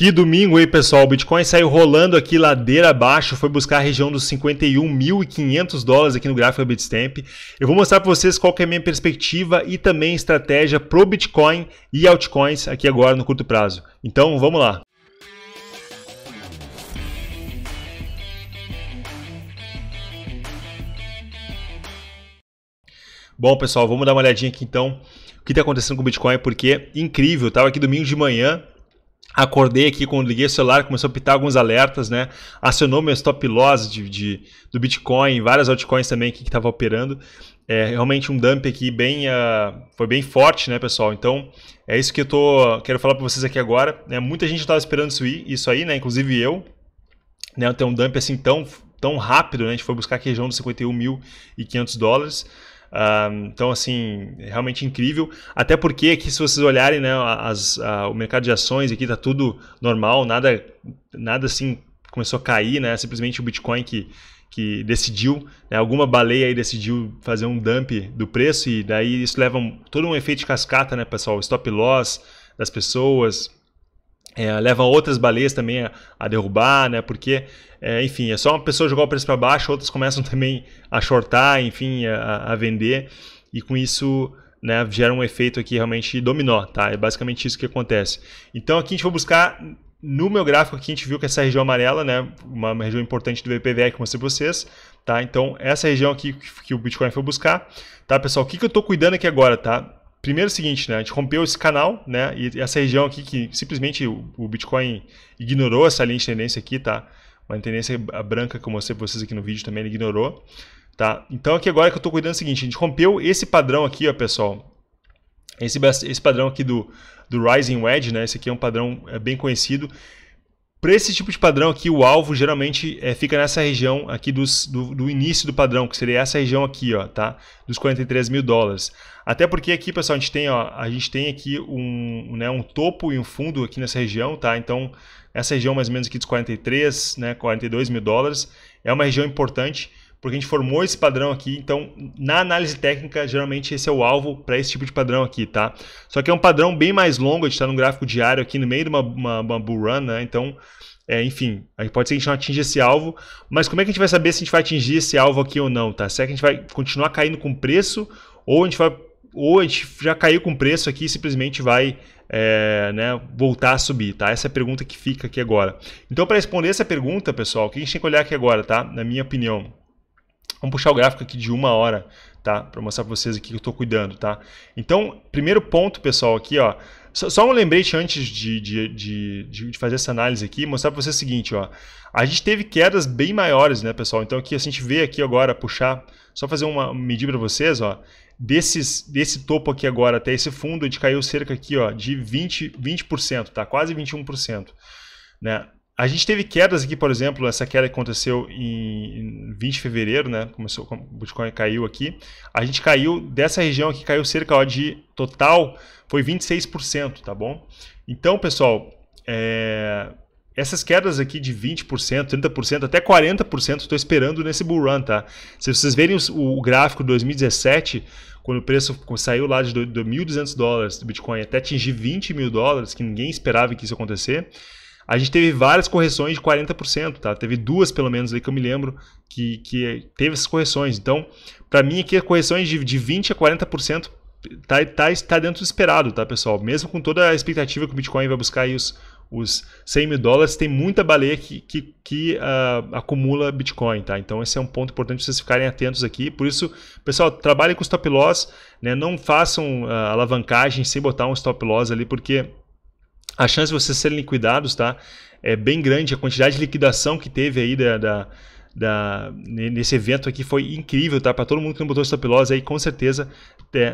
Que domingo, hein, pessoal? O Bitcoin saiu rolando aqui ladeira abaixo, foi buscar a região dos 51.500 dólares aqui no gráfico da Bitstamp. Eu vou mostrar para vocês qual é a minha perspectiva e também estratégia pro Bitcoin e altcoins aqui agora no curto prazo. Então, vamos lá. Bom, pessoal, vamos dar uma olhadinha aqui então o que está acontecendo com o Bitcoin, porque incrível, estava aqui domingo de manhã, Acordei aqui, quando liguei o celular, começou a pitar alguns alertas, né? Acionou meu stop loss de, de do Bitcoin, várias altcoins também que estava operando. É realmente um dump aqui bem, uh, foi bem forte, né, pessoal? Então é isso que eu tô, quero falar para vocês aqui agora. Né? Muita gente estava esperando isso, isso aí, né? Inclusive eu, né? Ter um dump assim tão, tão rápido, né? A gente foi buscar aqui a região dos 51.500 dólares então, assim, realmente incrível. Até porque aqui, se vocês olharem, né, as, a, o mercado de ações aqui tá tudo normal, nada, nada assim começou a cair, né? Simplesmente o Bitcoin que, que decidiu, né, alguma baleia aí decidiu fazer um dump do preço e daí isso leva um, todo um efeito de cascata, né, pessoal? Stop loss das pessoas, é, levam outras baleias também a, a derrubar, né? Porque, é, enfim, é só uma pessoa jogar o preço para baixo, outras começam também a shortar, enfim, a, a, vender, e com isso né, gera um efeito aqui realmente dominó, tá? É basicamente isso que acontece. Então aqui a gente vai buscar, no meu gráfico aqui a gente viu que essa região amarela, né? Uma, região importante do VPVE que eu mostrei para vocês, tá? Então essa região aqui que, que o Bitcoin foi buscar, tá, pessoal? O que, que eu estou cuidando aqui agora, tá? primeiro é o seguinte, né? A gente rompeu esse canal, né? E essa região aqui que simplesmente o Bitcoin ignorou essa linha de tendência aqui, tá? Uma tendência branca que eu mostrei para vocês aqui no vídeo também, ele ignorou, tá? Então aqui agora que eu estou cuidando é o seguinte, a gente rompeu esse padrão aqui, ó, pessoal. Esse, esse padrão aqui do, do Rising Wedge, né? Esse aqui é um padrão é, bem conhecido. Para esse tipo de padrão aqui, o alvo geralmente é, fica nessa região aqui dos, do, do, início do padrão, que seria essa região aqui, ó, tá? Dos 43 mil dólares. Até porque aqui, pessoal, a gente tem, ó, a gente tem aqui um, né, um topo e um fundo aqui nessa região, tá? Então, essa região mais ou menos aqui dos 43, né, 42 mil dólares, é uma região importante porque a gente formou esse padrão aqui, então na análise técnica, geralmente esse é o alvo para esse tipo de padrão aqui, tá? Só que é um padrão bem mais longo, a gente está num gráfico diário aqui no meio de uma, uma, uma bull run, né? Então, é, enfim, aí pode ser que a gente não atinja esse alvo, mas como é que a gente vai saber se a gente vai atingir esse alvo aqui ou não, tá? Será que a gente vai continuar caindo com preço ou a gente vai ou a gente já caiu com preço aqui e simplesmente vai é, né, voltar a subir, tá? Essa é a pergunta que fica aqui agora. Então, para responder essa pergunta, pessoal, o que a gente tem que olhar aqui agora, tá? Na minha opinião, Vamos puxar o gráfico aqui de uma hora, tá? Para mostrar para vocês aqui que eu estou cuidando, tá? Então, primeiro ponto, pessoal, aqui, ó. Só, só um lembrete antes de, de, de, de, fazer essa análise aqui, mostrar para vocês o seguinte, ó. A gente teve quedas bem maiores, né, pessoal? Então, aqui a gente vê aqui agora, puxar, só fazer uma medida para vocês, ó. Desses, desse topo aqui agora até esse fundo, a gente caiu cerca aqui, ó, de 20%, 20% tá? Quase 21%, né? A gente teve quedas aqui, por exemplo, essa queda que aconteceu em 20 de fevereiro, né? Começou, o Bitcoin caiu aqui. A gente caiu dessa região aqui, caiu cerca ó, de total, foi 26%, tá bom? Então, pessoal, é, essas quedas aqui de 20%, 30%, até 40% estou esperando nesse bull run, tá? Se vocês verem o, gráfico de 2017, quando o preço saiu lá de 2.200 dólares do Bitcoin até atingir 20 mil dólares, que ninguém esperava que isso acontecesse. acontecer a gente teve várias correções de 40%, tá? Teve duas, pelo menos, aí que eu me lembro que, que teve essas correções. Então, para mim aqui, correções de, de 20% a 40% tá, tá, tá dentro do esperado, tá, pessoal? Mesmo com toda a expectativa que o Bitcoin vai buscar aí os, os 100 mil dólares, tem muita baleia que, que, que uh, acumula Bitcoin, tá? Então esse é um ponto importante vocês ficarem atentos aqui. Por isso, pessoal, trabalhem com stop loss, né? Não façam uh, alavancagem sem botar um stop loss ali, porque a chance de vocês serem liquidados, tá? É bem grande. A quantidade de liquidação que teve aí da, da, da nesse evento aqui foi incrível, tá? Para todo mundo que não botou stop loss aí, com certeza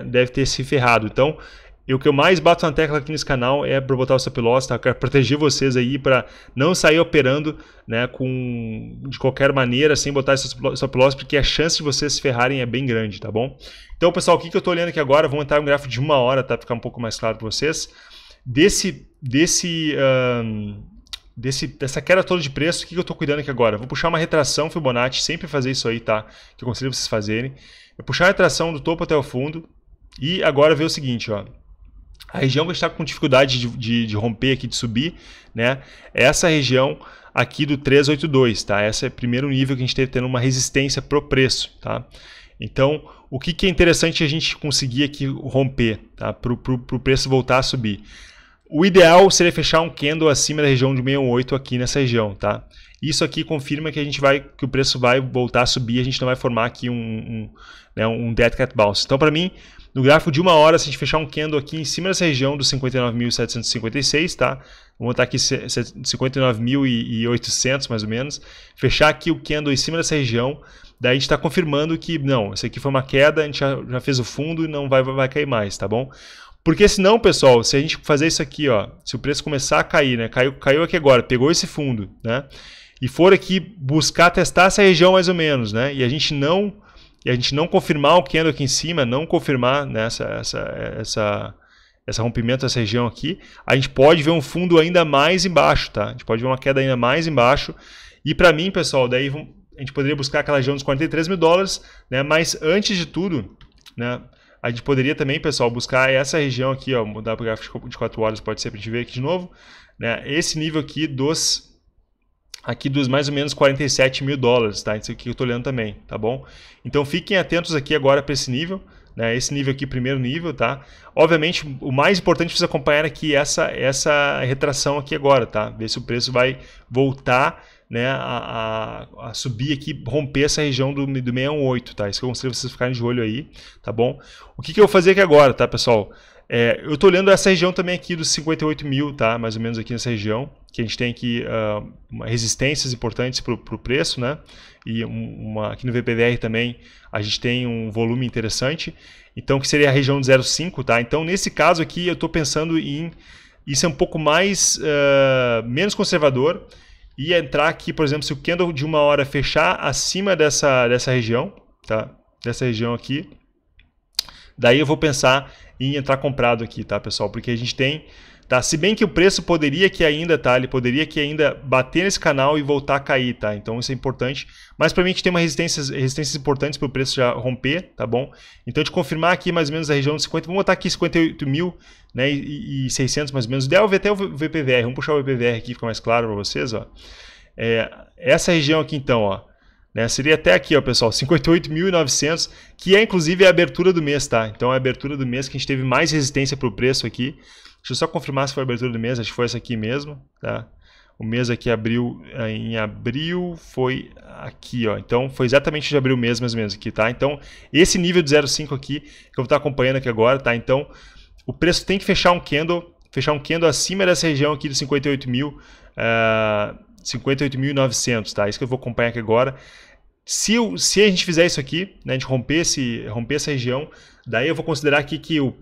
deve ter se ferrado. Então, e o que eu mais bato na tecla aqui nesse canal é para botar o stop loss, tá? Eu quero proteger vocês aí para não sair operando, né, com de qualquer maneira sem botar esse stop loss, porque a chance de vocês se ferrarem é bem grande, tá bom? Então, pessoal, o que, que eu estou olhando aqui agora? Vou em um gráfico de uma hora, tá? Pra ficar um pouco mais claro para vocês desse, desse, um, desse, dessa queda toda de preço, o que, que eu estou cuidando aqui agora? Vou puxar uma retração Fibonacci, sempre fazer isso aí, tá? Que eu consigo vocês fazerem. Eu puxar a retração do topo até o fundo e agora ver o seguinte, ó. A região que está com dificuldade de, de, de, romper aqui, de subir, né? Essa região aqui do 382, tá? Esse é o primeiro nível que a gente teve tendo uma resistência pro preço, tá? Então, o que, que é interessante a gente conseguir aqui romper, tá? Para o preço voltar a subir? O ideal seria fechar um candle acima da região de 68 aqui nessa região, tá? Isso aqui confirma que a gente vai que o preço vai voltar a subir, a gente não vai formar aqui um, um, né, um dead cat bounce. Então, para mim, no gráfico de uma hora, se a gente fechar um candle aqui em cima dessa região dos 59.756, tá? Vou botar aqui 59.800 mais ou menos. Fechar aqui o candle em cima dessa região, daí a gente está confirmando que não, isso aqui foi uma queda, a gente já, já fez o fundo e não vai, vai, vai cair mais, tá bom? Porque senão, pessoal, se a gente fazer isso aqui, ó, se o preço começar a cair, né? Caiu, caiu aqui agora, pegou esse fundo, né? E for aqui buscar testar essa região mais ou menos, né? E a gente não e a gente não confirmar o candle aqui em cima, não confirmar nessa né, essa, essa, essa esse rompimento dessa região aqui, a gente pode ver um fundo ainda mais embaixo, tá? A gente pode ver uma queda ainda mais embaixo. E para mim, pessoal, daí a gente poderia buscar aquela região dos 43 mil dólares, né? Mas antes de tudo, né? A gente poderia também, pessoal, buscar essa região aqui, ó, mudar para o gráfico de 4 horas, pode ser para a gente ver aqui de novo, né? Esse nível aqui dos aqui dos mais ou menos 47 mil dólares, tá? Isso aqui eu tô olhando também, tá bom? Então fiquem atentos aqui agora para esse nível, né? Esse nível aqui, primeiro nível, tá? Obviamente, o mais importante vocês acompanhar aqui essa essa retração aqui agora, tá? Ver se o preço vai voltar né, a, a, a, subir aqui, romper essa região do, do 618, tá? Isso que eu mostrei para vocês ficarem de olho aí, tá bom? O que, que eu vou fazer aqui agora, tá, pessoal? É, eu tô olhando essa região também aqui dos 58 mil, tá? Mais ou menos aqui nessa região, que a gente tem aqui uh, resistências importantes para o preço, né? E uma, aqui no VPDR também a gente tem um volume interessante, então que seria a região de 0,5, tá? Então nesse caso aqui eu estou pensando em isso é um pouco mais uh, menos conservador e entrar aqui, por exemplo, se o candle de uma hora fechar acima dessa, dessa região, tá? Dessa região aqui, daí eu vou pensar em entrar comprado aqui, tá, pessoal? Porque a gente tem Tá? Se bem que o preço poderia que ainda, tá? Ele poderia que ainda bater nesse canal e voltar a cair, tá? Então isso é importante. Mas para mim a gente tem uma resistências, resistências importantes para o preço já romper, tá bom? Então de confirmar aqui mais ou menos a região de 50, vamos botar aqui 58 mil, né? E, e 600 mais ou menos. Deve o até o VPVR, vamos puxar o VPVR aqui, fica mais claro para vocês, ó. É, essa região aqui então, ó. Né? Seria até aqui, ó, pessoal, 58.900, que é inclusive a abertura do mês, tá? Então é a abertura do mês que a gente teve mais resistência para o preço aqui. Deixa eu só confirmar se foi a abertura do mês, acho que foi essa aqui mesmo, tá? O mês aqui abriu eh, em abril, foi aqui, ó. Então foi exatamente de abril mesmo, mais ou menos aqui, tá? Então esse nível de 0,5 aqui que eu vou estar acompanhando aqui agora, tá? Então o preço tem que fechar um candle, fechar um candle acima dessa região aqui de 58 mil, uh, eh, 58.900, tá? Isso que eu vou acompanhar aqui agora. Se, se a gente fizer isso aqui, né, a gente romper, esse, romper essa região, daí eu vou considerar aqui que o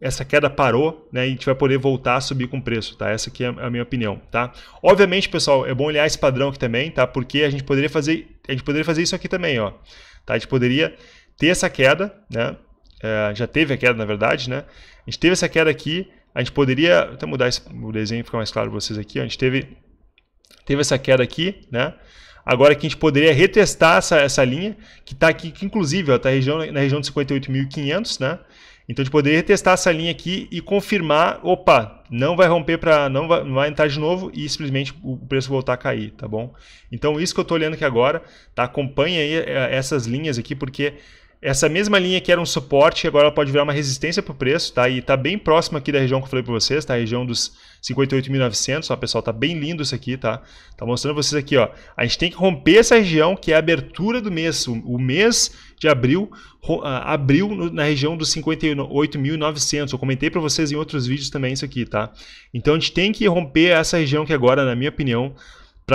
essa queda parou, né? E a gente vai poder voltar a subir com preço, tá? Essa aqui é, é a minha opinião, tá? Obviamente, pessoal, é bom olhar esse padrão aqui também, tá? Porque a gente poderia fazer, a gente poderia fazer isso aqui também, ó. Tá? A gente poderia ter essa queda, né? É, já teve a queda, na verdade, né? A gente teve essa queda aqui, a gente poderia, até mudar esse, o desenho ficar mais claro para vocês aqui, ó. a gente teve teve essa queda aqui, né? Agora que a gente poderia retestar essa, essa linha, que está aqui, que inclusive está na região de 58.500, né? Então, de poder testar essa linha aqui e confirmar, opa, não vai romper para, não vai, não vai entrar de novo e simplesmente o preço voltar a cair, tá bom? Então, isso que eu estou olhando aqui agora, tá? Acompanha aí eh, essas linhas aqui, porque essa mesma linha que era um suporte, agora ela pode virar uma resistência para o preço, tá? E tá bem próximo aqui da região que eu falei para vocês, tá? A região dos 58.900, ó, pessoal, tá bem lindo isso aqui, tá? Tá mostrando vocês aqui, ó. A gente tem que romper essa região, que é a abertura do mês, o mês de abril, abril na região dos 58.900. Eu comentei para vocês em outros vídeos também isso aqui, tá? Então a gente tem que romper essa região que agora, na minha opinião,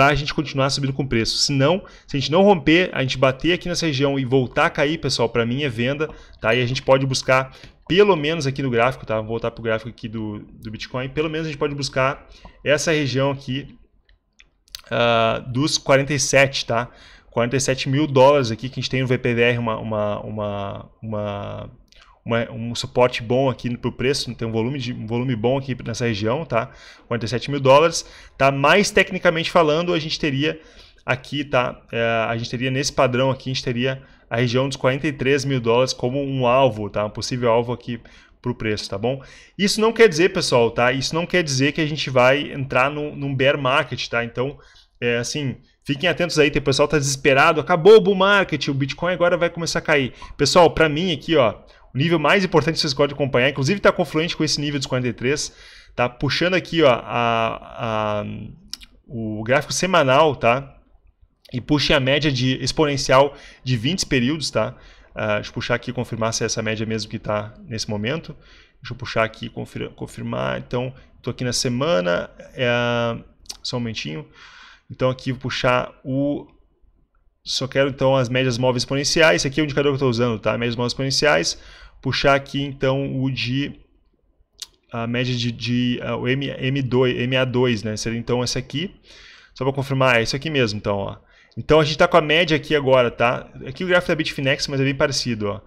para a gente continuar subindo com preço. Se não, se a gente não romper, a gente bater aqui nessa região e voltar a cair, pessoal, para mim é venda, tá? E a gente pode buscar pelo menos aqui no gráfico, tá? Vou voltar para o gráfico aqui do, do Bitcoin. Pelo menos a gente pode buscar essa região aqui uh, dos 47, tá? 47 mil dólares aqui que a gente tem no VPVR, uma, uma, uma, uma uma, um suporte bom aqui para o preço, tem um volume, de, um volume bom aqui nessa região, tá? 47 mil dólares, tá? Mais tecnicamente falando, a gente teria aqui, tá? É, a gente teria nesse padrão aqui, a gente teria a região dos 43 mil dólares como um alvo, tá? Um possível alvo aqui para o preço, tá bom? Isso não quer dizer, pessoal, tá? Isso não quer dizer que a gente vai entrar no, num bear market, tá? Então, é assim, Fiquem atentos aí, o pessoal tá desesperado, acabou o bull market, o Bitcoin agora vai começar a cair. Pessoal, para mim aqui, ó, o nível mais importante que vocês podem acompanhar, inclusive está confluente com esse nível dos 43, tá? Puxando aqui, ó, a, a, o gráfico semanal, tá? E puxem a média de exponencial de 20 períodos, tá? Uh, deixa eu puxar aqui e confirmar se é essa média mesmo que está nesse momento. Deixa eu puxar aqui e confirmar. Então, estou aqui na semana. É, só um momentinho. Então, aqui vou puxar o... Só quero, então, as médias móveis exponenciais. Esse aqui é o indicador que eu estou usando, tá? Médias móveis exponenciais puxar aqui então o de a média de, de uh, o M, M2, MA2, né? Seria então essa aqui. Só para confirmar, é isso aqui mesmo, então, ó. Então a gente está com a média aqui agora, tá? Aqui o gráfico da Bitfinex, mas é bem parecido, ó.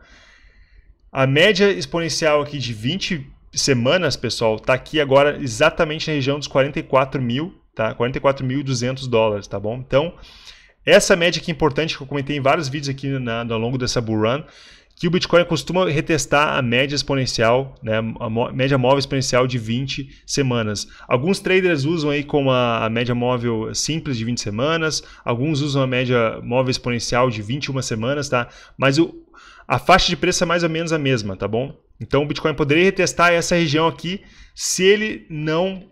A média exponencial aqui de 20 semanas, pessoal, está aqui agora exatamente na região dos 44 mil, tá? 44.200 dólares, tá bom? Então, essa média aqui é importante, que eu comentei em vários vídeos aqui na, ao longo dessa bull run, que o Bitcoin costuma retestar a média exponencial, né, a média móvel exponencial de 20 semanas. Alguns traders usam aí como a, a, média móvel simples de 20 semanas, alguns usam a média móvel exponencial de 21 semanas, tá? Mas o, a faixa de preço é mais ou menos a mesma, tá bom? Então o Bitcoin poderia retestar essa região aqui se ele não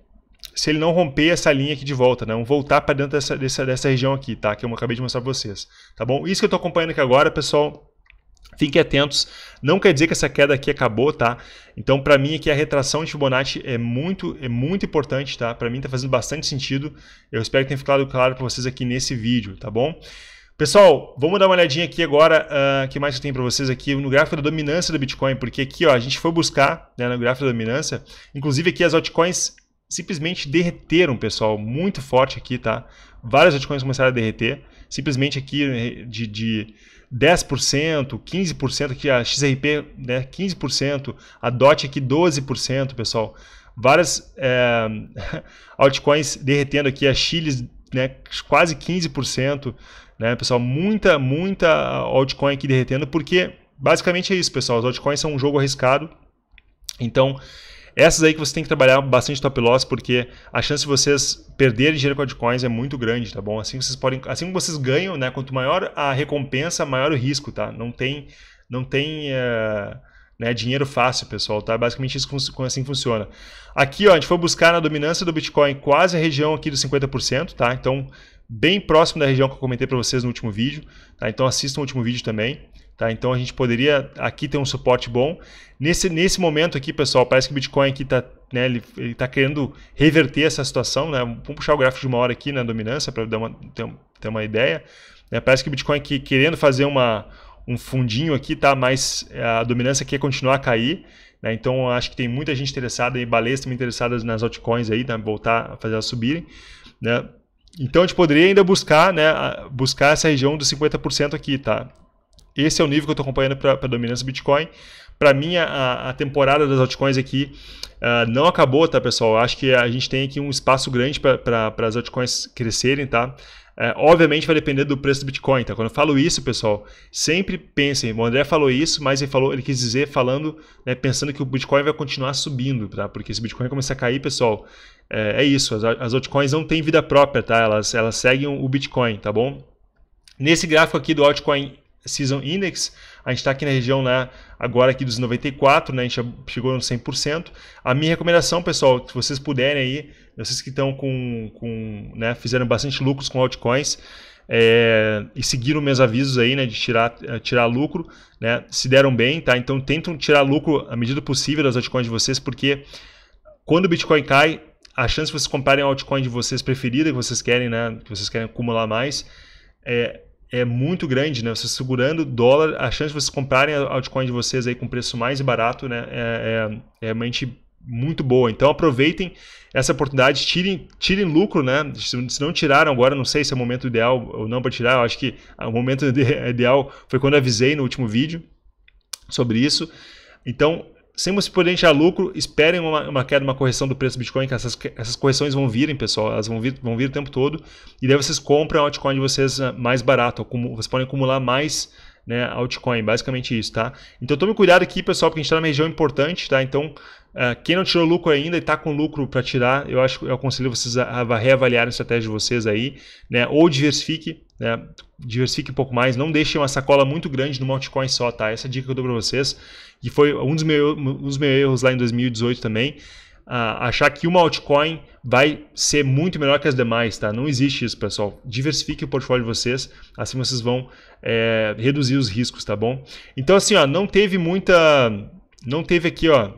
se ele não romper essa linha aqui de volta, né? voltar para dentro dessa, dessa, dessa região aqui, tá? Que eu acabei de mostrar para vocês, tá bom? Isso que eu estou acompanhando aqui agora, pessoal, Fiquem atentos, não quer dizer que essa queda aqui acabou, tá? Então, para mim aqui a retração de Fibonacci é muito, é muito importante, tá? Para mim está fazendo bastante sentido. Eu espero que tenha ficado claro para vocês aqui nesse vídeo, tá bom? Pessoal, vamos dar uma olhadinha aqui agora, o uh, ah, que mais que eu tenho para vocês aqui no gráfico da dominância do Bitcoin, porque aqui ó, a gente foi buscar né, no gráfico da dominância, inclusive aqui as altcoins simplesmente derreteram, pessoal, muito forte aqui, tá? Várias altcoins começaram a derreter, simplesmente aqui né, de, de 10%, 15%, aqui a XRP, né, 15%, a DOT aqui 12%, pessoal. Várias é, altcoins derretendo aqui, a Chile né, quase 15%, né, pessoal, muita, muita altcoin aqui derretendo, porque basicamente é isso, pessoal, as altcoins são um jogo arriscado, então essas aí que você tem que trabalhar bastante top loss, porque a chance de vocês perderem dinheiro com altcoins é muito grande, tá bom? Assim vocês podem, assim como vocês ganham, né? Quanto maior a recompensa, maior o risco, tá? Não tem, não tem eh, né, dinheiro fácil, pessoal, tá? É basicamente isso assim funciona. Aqui, ó, a gente foi buscar na dominância do Bitcoin quase a região aqui dos 50%, tá? Então bem próximo da região que eu comentei para vocês no último vídeo. Tá? Então assistam o último vídeo também. Tá? Então a gente poderia aqui ter um suporte bom. Nesse, nesse momento aqui, pessoal, parece que o Bitcoin aqui está né, ele está querendo reverter essa situação. Né? Vamos puxar o gráfico de uma hora aqui na né, dominância para dar uma, ter, ter uma ideia. Né? Parece que o Bitcoin aqui, querendo fazer uma, um fundinho aqui, tá? mas eh, a dominância quer continuar a cair. Né? Então acho que tem muita gente interessada, e baleias também interessadas nas altcoins aí, né? voltar a fazer elas subirem. Né? Então a gente poderia ainda buscar, né, buscar essa região dos 50% aqui, tá? Esse é o nível que eu estou acompanhando para a dominância do Bitcoin. Para mim, a, a, temporada das altcoins aqui uh, não acabou, tá, pessoal? Acho que a gente tem aqui um espaço grande para as altcoins crescerem, tá? É, obviamente vai depender do preço do Bitcoin, tá? Quando eu falo isso, pessoal, sempre pensem, o André falou isso, mas ele falou, ele quis dizer falando, né, pensando que o Bitcoin vai continuar subindo, tá? Porque se o Bitcoin começar a cair, pessoal, é, é isso, as, as altcoins não têm vida própria, tá? Elas, elas seguem o Bitcoin, tá bom? Nesse gráfico aqui do altcoin Season Index, a gente está aqui na região né, agora aqui dos 94, né? A gente chegou no 100%. A minha recomendação, pessoal, se vocês puderem aí, vocês que estão com, com né, fizeram bastante lucros com altcoins, é, e seguiram meus avisos aí, né, de tirar, é, tirar lucro, né, se deram bem, tá? Então tentam tirar lucro à medida possível das altcoins de vocês, porque quando o Bitcoin cai, a chance de vocês comprarem a altcoin de vocês preferida, que vocês querem, né, que vocês querem acumular mais, é, é muito grande, né? Você segurando dólar, a chance de vocês comprarem a altcoin de vocês aí com preço mais barato, né? É, é, é realmente muito boa. Então aproveitem essa oportunidade, tirem, tirem lucro, né? Se não tiraram agora, não sei se é o momento ideal ou não para tirar. Eu acho que o momento ideal foi quando avisei no último vídeo sobre isso. Então sem você poder tirar lucro, esperem uma, uma, queda, uma correção do preço do Bitcoin, que essas, essas correções vão virem, pessoal, elas vão vir, vão vir o tempo todo, e daí vocês compram a altcoin de vocês ah, mais barato, vocês podem acumular mais né, altcoin, basicamente isso, tá? Então tome cuidado aqui, pessoal, porque a gente está numa região importante, tá? Então, uh, quem não tirou lucro ainda e está com lucro para tirar, eu acho que eu aconselho vocês a, a reavaliar a estratégia de vocês aí, né? Ou diversifique, né? Diversifique um pouco mais, não deixe uma sacola muito grande no altcoin só, tá? Essa é dica que eu dou para vocês. E foi um dos, meus, um dos meus erros lá em 2018 também. Uh, achar que uma altcoin vai ser muito melhor que as demais, tá? Não existe isso, pessoal. Diversifique o portfólio de vocês, assim vocês vão é, reduzir os riscos, tá bom? Então, assim, ó, não teve muita. Não teve aqui, ó.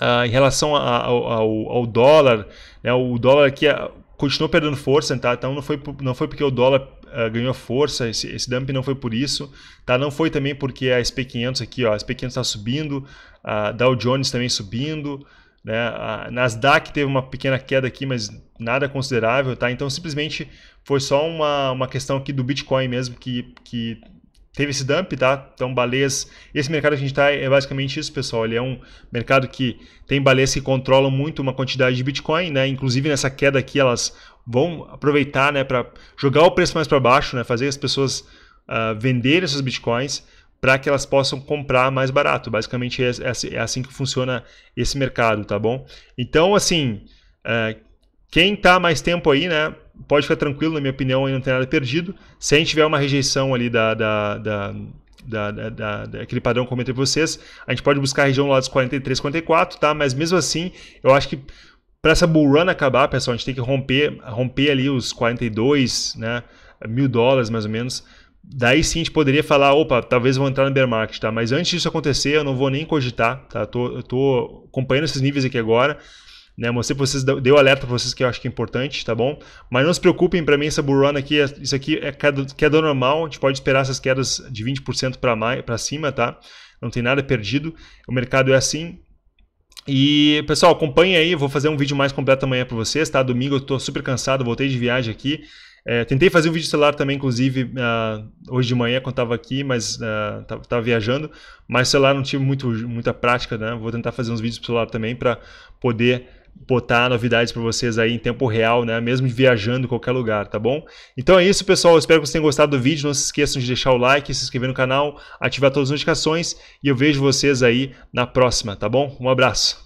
Uh, em relação a, ao, ao, dólar, né, o dólar aqui, é continuou perdendo força, tá? Então não foi, não foi porque o dólar uh, ganhou força, esse, esse dump não foi por isso, tá? Não foi também porque a SP500 aqui, ó, a SP500 está subindo, a Dow Jones também subindo, né? A Nasdaq teve uma pequena queda aqui, mas nada considerável, tá? Então simplesmente foi só uma, uma questão aqui do Bitcoin mesmo que, que teve esse dump, tá? Então, baleias. Esse mercado que a gente está é basicamente isso, pessoal. Ele é um mercado que tem baleias que controlam muito uma quantidade de Bitcoin, né? Inclusive nessa queda aqui, elas vão aproveitar, né, para jogar o preço mais para baixo, né? Fazer as pessoas uh, ah, venderem seus Bitcoins para que elas possam comprar mais barato. Basicamente é, é, assim, é, assim que funciona esse mercado, tá bom? Então, assim, uh, quem tá mais tempo aí, né? pode ficar tranquilo, na minha opinião, ainda não tem nada perdido. Se a gente tiver uma rejeição ali da, da, da da, da, da, daquele padrão que eu comentei vocês. A gente pode buscar a região lá dos 43, 44, tá? Mas mesmo assim, eu acho que para essa bull run acabar, pessoal, a gente tem que romper, romper ali os 42, né? Mil dólares mais ou menos. Daí sim a gente poderia falar, opa, talvez vou entrar no bear market, tá? Mas antes disso acontecer, eu não vou nem cogitar, tá? Eu tô, eu tô acompanhando esses níveis aqui agora. Né? Mostrei pra vocês, deu alerta pra vocês que eu acho que é importante, tá bom? Mas não se preocupem, pra mim essa bull run aqui, isso aqui é queda, queda normal, a gente pode esperar essas quedas de 20% para cima, tá? Não tem nada perdido, o mercado é assim, e, pessoal, acompanha aí, vou fazer um vídeo mais completo amanhã para vocês, tá? Domingo eu tô super cansado, voltei de viagem aqui. É, tentei fazer um vídeo celular também, inclusive, uh, hoje de manhã quando estava aqui, mas uh, viajando. Mas celular não tive muito, muita prática, né? Vou tentar fazer uns vídeos pro celular também para poder botar novidades para vocês aí em tempo real, né? Mesmo viajando em qualquer lugar, tá bom? Então é isso, pessoal. Eu espero que vocês tenham gostado do vídeo. Não se esqueçam de deixar o like, se inscrever no canal, ativar todas as notificações e eu vejo vocês aí na próxima, tá bom? Um abraço.